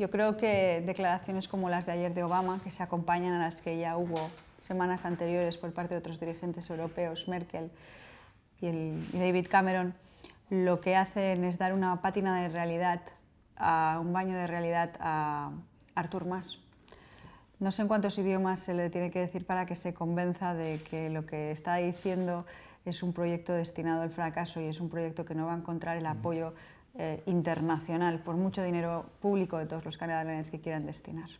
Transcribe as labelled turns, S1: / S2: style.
S1: Yo creo que declaraciones como las de ayer de Obama, que se acompañan a las que ya hubo semanas anteriores por parte de otros dirigentes europeos, Merkel y, el, David Cameron, lo que hacen es dar una pátina de realidad, a, un baño de realidad a Artur Mas. No sé en cuántos idiomas se le tiene que decir para que se convenza de que lo que está diciendo es un proyecto destinado al fracaso y es un proyecto que no va a encontrar el apoyo eh, internacional por mucho dinero público de todos los canadienses que quieran destinar.